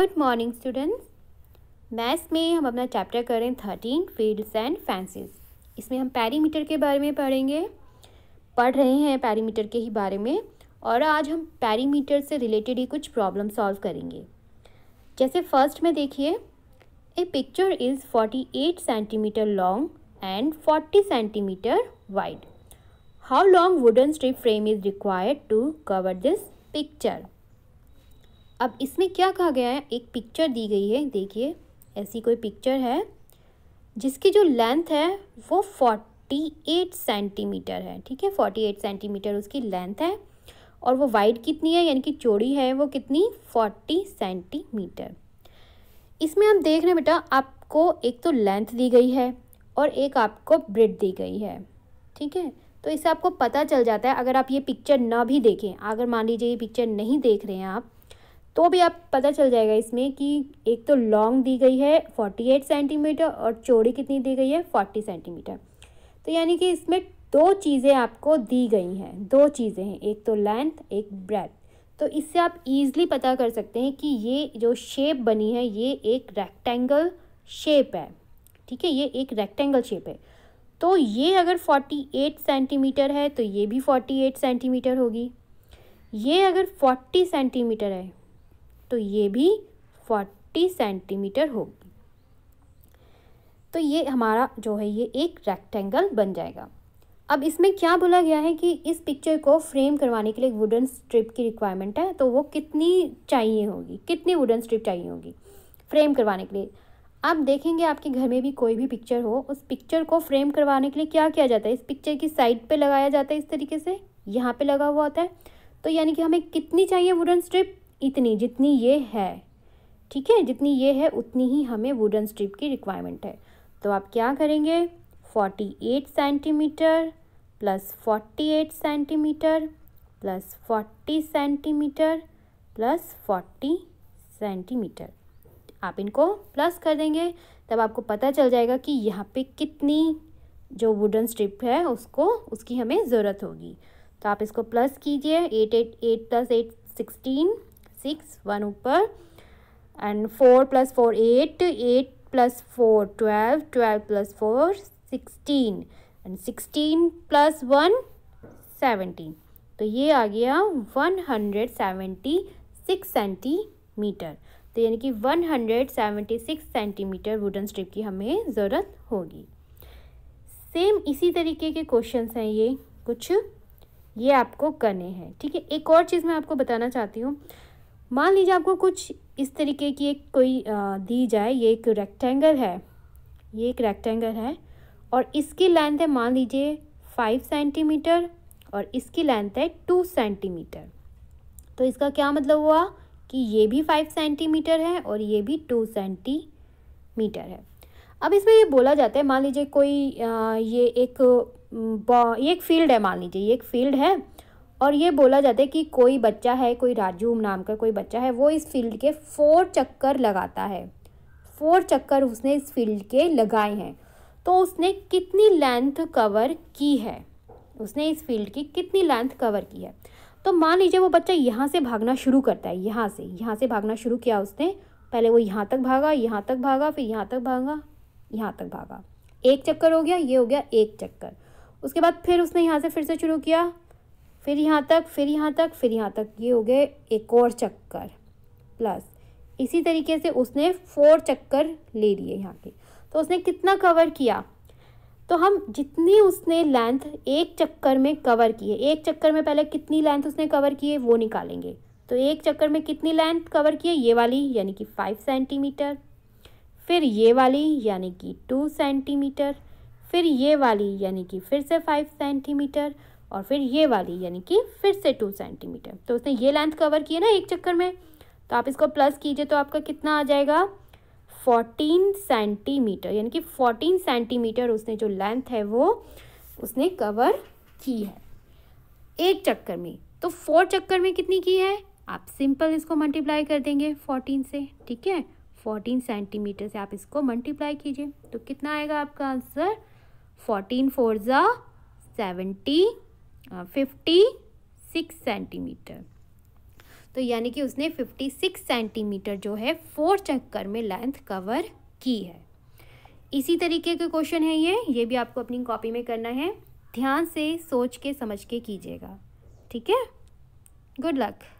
good morning students maths में हम अपना चैप्टर कर रहे हैं थर्टीन फील्ड्स एंड फैंसीज इसमें हम पैरीमीटर के बारे में पढ़ेंगे पढ़ रहे हैं पैरीमीटर के ही बारे में और आज हम पैरीमीटर से रिलेटेड ही कुछ प्रॉब्लम सॉल्व करेंगे जैसे फर्स्ट में देखिए a picture is forty eight centimetre long and forty centimetre wide how long wooden strip frame is required to cover this picture अब इसमें क्या कहा गया है एक पिक्चर दी गई है देखिए ऐसी कोई पिक्चर है जिसकी जो लेंथ है वो फोर्टी एट सेंटीमीटर है ठीक है फोर्टी एट सेंटीमीटर उसकी लेंथ है और वो वाइड कितनी है यानी कि चौड़ी है वो कितनी फोर्टी सेंटीमीटर इसमें आप देख रहे हैं बेटा आपको एक तो लेंथ दी गई है और एक आपको ब्रिड दी गई है ठीक है तो इससे आपको पता चल जाता है अगर आप ये पिक्चर ना भी देखें अगर मान लीजिए ये पिक्चर नहीं देख रहे हैं आप तो भी आप पता चल जाएगा इसमें कि एक तो लॉन्ग दी गई है फोर्टी एट सेंटीमीटर और चौड़ी कितनी दी गई है फोर्टी सेंटीमीटर तो यानी कि इसमें दो चीज़ें आपको दी गई हैं दो चीज़ें हैं एक तो लेंथ एक ब्रेथ तो इससे आप इजीली पता कर सकते हैं कि ये जो शेप बनी है ये एक रेक्टेंगल शेप है ठीक है ये एक रेक्टेंगल शेप है तो ये अगर फोर्टी एट सेंटीमीटर है तो ये भी फोर्टी एट सेंटीमीटर होगी ये अगर फोर्टी सेंटीमीटर है तो ये भी फोर्टी सेंटीमीटर होगी तो ये हमारा जो है ये एक रेक्टेंगल बन जाएगा अब इसमें क्या बोला गया है कि इस पिक्चर को फ्रेम करवाने के लिए वुडन स्ट्रिप की रिक्वायरमेंट है तो वो कितनी चाहिए होगी कितनी वुडन स्ट्रिप चाहिए होगी फ्रेम करवाने के लिए आप देखेंगे आपके घर में भी कोई भी पिक्चर हो उस पिक्चर को फ्रेम करवाने के लिए क्या किया जाता है इस पिक्चर की साइड पे लगाया जाता है इस तरीके से यहाँ पे लगा हुआ होता है तो यानी कि हमें कितनी चाहिए वुडन स्ट्रिप इतनी जितनी ये है ठीक है जितनी ये है उतनी ही हमें वुडन स्ट्रिप की रिक्वायरमेंट है तो आप क्या करेंगे forty eight centimetre plus forty eight centimetre plus forty centimetre plus forty centimetre आप इनको प्लस कर देंगे तब आपको पता चल जाएगा कि यहाँ पे कितनी जो वुडन स्ट्रिप है उसको उसकी हमें ज़रूरत होगी तो आप इसको प्लस कीजिए eight eight eight plus eight sixteen six one ऊपर and four plus four eight eight plus four twelve twelve plus four sixteen and sixteen plus one seventeen तो ये आ गया one hundred seventy six centimetre तो यानी कि one hundred seventy six centimetre wooden strip की हमें ज़रूरत होगी सेम इसी तरीके के क्वेश्चन हैं ये कुछ ये आपको करने हैं ठीक है एक और चीज़ मैं आपको बताना चाहती हूँ मान लीजिए आपको कुछ इस तरीके की एक कोई दी जाए ये एक रेक्टेंगल है ये एक रेक्टेंगल है और इसकी लेंथ है मान लीजिए फाइव सेंटीमीटर और इसकी लेंथ है टू सेंटीमीटर तो इसका क्या मतलब हुआ कि ये भी फाइव सेंटीमीटर है और ये भी टू सेंटीमीटर है अब इसमें ये बोला जाता है मान लीजिए कोई आ, ये एक ये एक फील्ड है मान लीजिए ये एक फील्ड है और ये बोला जाता है कि कोई बच्चा है कोई राजू नाम का कोई बच्चा है वो इस फील्ड के फोर चक्कर लगाता है फोर चक्कर उसने इस फील्ड के लगाए हैं तो उसने कितनी लेंथ कवर की है उसने इस फील्ड की कितनी लेंथ कवर की है तो मान लीजिए वो बच्चा यहाँ से भागना शुरू करता है यहाँ से यहाँ से भागना शुरू किया उसने पहले वो यहाँ तक भागा यहाँ तक भागा फिर यहाँ तक भागा यहाँ तक भागा एक चक्कर हो गया ये हो गया एक चक्कर उसके बाद फिर उसने यहाँ से फिर से शुरू किया फिर यहाँ तक फिर यहाँ तक फिर यहाँ तक ये हो गए एक और चक्कर प्लस इसी तरीके से उसने फोर चक्कर ले लिए यहाँ के तो उसने कितना कवर किया तो हम जितनी उसने लेंथ एक चक्कर में कवर की है एक चक्कर में पहले कितनी लेंथ उसने कवर की है वो निकालेंगे तो एक चक्कर में कितनी लेंथ कवर की है ये वाली यानी कि फाइव सेंटीमीटर फिर ये वाली यानी कि टू सेंटीमीटर फिर ये वाली यानी कि फिर से फाइव सेंटीमीटर और फिर ये वाली यानी कि फिर से टू सेंटीमीटर तो उसने ये लेंथ कवर की है ना एक चक्कर में तो आप इसको प्लस कीजिए तो आपका कितना आ जाएगा फोर्टीन सेंटीमीटर यानी कि फोर्टीन सेंटीमीटर उसने जो लेंथ है वो उसने कवर की है एक चक्कर में तो फोर चक्कर में कितनी की है आप सिंपल इसको मल्टीप्लाई कर देंगे फोर्टीन से ठीक है फोर्टीन सेंटीमीटर से आप इसको मल्टीप्लाई कीजिए तो कितना आएगा आपका आंसर फोर्टीन फोर ज़ा सेवेंटी फिफ्टी सिक्स सेंटीमीटर तो यानी कि उसने फिफ्टी सिक्स सेंटीमीटर जो है फोर चक्कर में लेंथ कवर की है इसी तरीके के क्वेश्चन है ये ये भी आपको अपनी कॉपी में करना है ध्यान से सोच के समझ के कीजिएगा ठीक है गुड लक